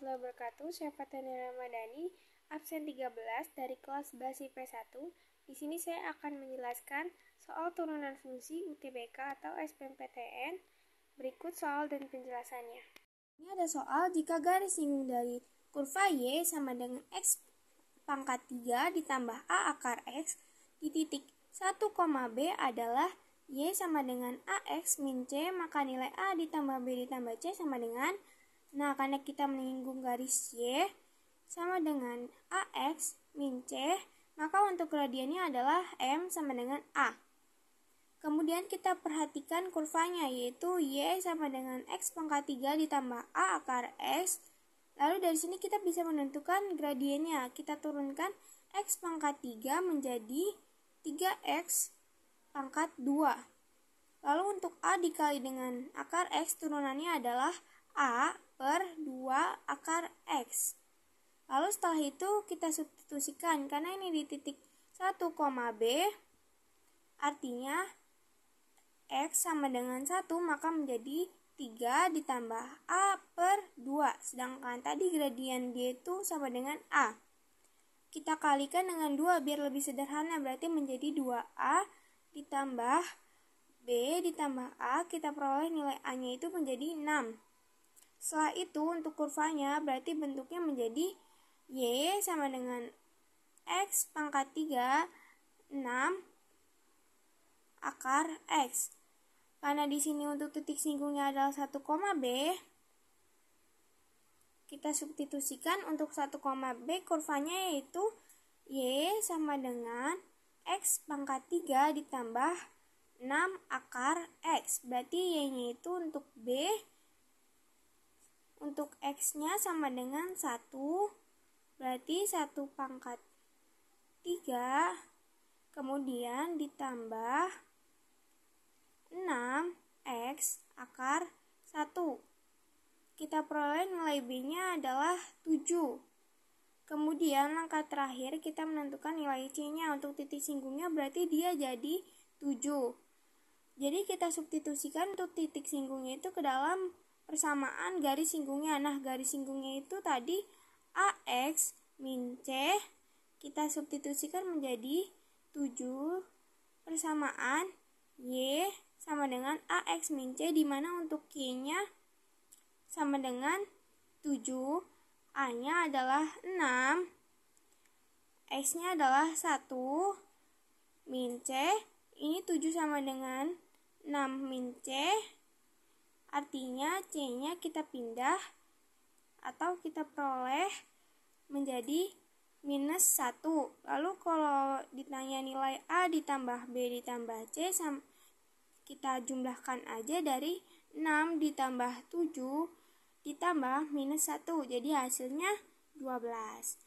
warahmatullahi wabarakatuh. Saya Fatani Ramadhani, absen 13 dari kelas BASI P1. Di sini saya akan menjelaskan soal turunan fungsi UTBK atau SPMPTN. Berikut soal dan penjelasannya. Ini ada soal jika garis singgung dari kurva Y sama dengan X pangkat 3 ditambah A akar X di titik 1, B adalah Y sama dengan AX min C, maka nilai A ditambah B ditambah C sama dengan Nah, karena kita menyinggung garis Y sama dengan AX min C, maka untuk gradiennya adalah M sama dengan A. Kemudian kita perhatikan kurvanya yaitu Y sama dengan X pangkat 3 ditambah A akar X. Lalu dari sini kita bisa menentukan gradiennya. Kita turunkan X pangkat 3 menjadi 3X pangkat 2. Lalu untuk A dikali dengan akar X turunannya adalah A per 2 akar X. Lalu setelah itu kita substitusikan karena ini di titik 1, B artinya X sama dengan 1 maka menjadi 3 ditambah A per 2 sedangkan tadi gradien D itu sama dengan A. Kita kalikan dengan 2 biar lebih sederhana berarti menjadi 2A ditambah B ditambah A kita peroleh nilai A nya itu menjadi 6. Setelah itu untuk kurvanya berarti bentuknya menjadi Y sama dengan X pangkat 3 6 akar X. Karena di sini untuk titik singgungnya adalah 1, B, kita substitusikan untuk 1, B kurvanya yaitu Y sama dengan X pangkat 3 ditambah 6 akar X. Berarti Y-nya itu untuk B untuk X-nya sama dengan 1, berarti 1 pangkat 3, kemudian ditambah 6X akar 1. Kita peroleh nilai B-nya adalah 7. Kemudian langkah terakhir kita menentukan nilai C-nya untuk titik singgungnya berarti dia jadi 7. Jadi kita substitusikan untuk titik singgungnya itu ke dalam persamaan garis singgungnya. Nah, garis singgungnya itu tadi AX min C kita substitusikan menjadi 7 persamaan Y sama dengan AX min C di mana untuk Y-nya sama dengan 7, A-nya adalah 6, X-nya adalah 1, min C, ini 7 sama dengan 6 min C, Artinya C-nya kita pindah atau kita peroleh menjadi minus 1. Lalu kalau ditanya nilai A ditambah B ditambah C, kita jumlahkan aja dari 6 ditambah 7 ditambah minus 1. Jadi hasilnya 12.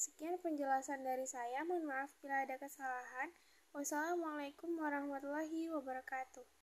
Sekian penjelasan dari saya. Mohon maaf bila ada kesalahan. Wassalamualaikum warahmatullahi wabarakatuh.